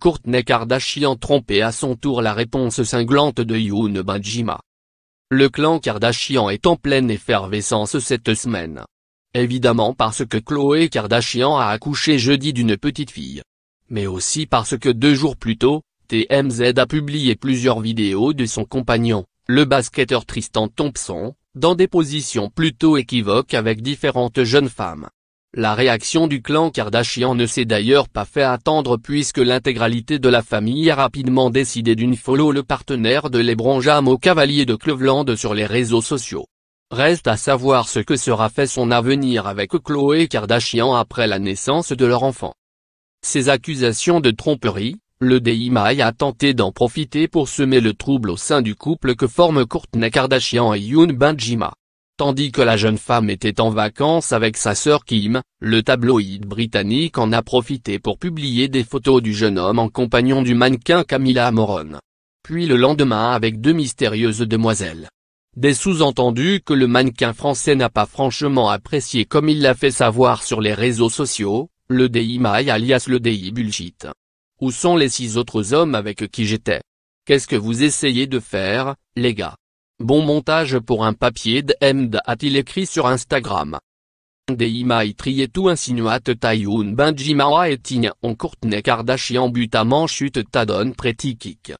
Courtney Kardashian trompait à son tour la réponse cinglante de Youn Bajima. Le clan Kardashian est en pleine effervescence cette semaine. Évidemment parce que Chloé Kardashian a accouché jeudi d'une petite fille. Mais aussi parce que deux jours plus tôt, TMZ a publié plusieurs vidéos de son compagnon, le basketteur Tristan Thompson, dans des positions plutôt équivoques avec différentes jeunes femmes. La réaction du clan Kardashian ne s'est d'ailleurs pas fait attendre puisque l'intégralité de la famille a rapidement décidé d'une follow le partenaire de LeBron James au cavalier de Cleveland sur les réseaux sociaux. Reste à savoir ce que sera fait son avenir avec Chloé Kardashian après la naissance de leur enfant. Ces accusations de tromperie, le DIMAI a tenté d'en profiter pour semer le trouble au sein du couple que forment Kourtney Kardashian et Yoon Banjima tandis que la jeune femme était en vacances avec sa sœur Kim, le tabloïd britannique en a profité pour publier des photos du jeune homme en compagnon du mannequin Camilla Moron. Puis le lendemain avec deux mystérieuses demoiselles. Des sous-entendus que le mannequin français n'a pas franchement apprécié comme il l'a fait savoir sur les réseaux sociaux, le DI alias le DI Bullshit. Où sont les six autres hommes avec qui j'étais Qu'est-ce que vous essayez de faire, les gars Bon montage pour un papier de a-t-il écrit sur Instagram. et tout insinuate Tayoun Benjimawa et Tignan en Courtney Kardashian manche chute Tadon kick.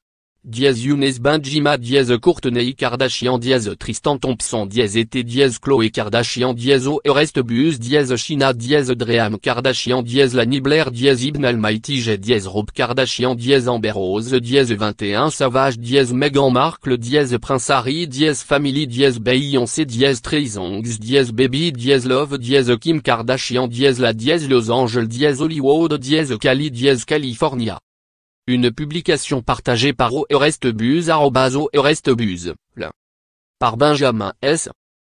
Diaz Younes Benjima Diaz Courteney Kardashian Diaz Tristan Thompson Diaz Été dièse Chloé Kardashian Diaz Orest Bus Diaz China Diaz Dream Kardashian Diaz Lani Blair Diaz Ibn Almighty J Diaz Rob Kardashian Diaz Amber Rose Diaz 21 Savage Diaz Megan Markle Diaz Prince Harry Diaz Family Diaz Beyoncé Diaz Treasongs Diaz Baby Diaz Love Diaz Kim Kardashian Diaz La Diaz Los Angeles Diaz Hollywood Diaz Cali Diaz California une publication partagée par Oreste e e Par Benjamin S.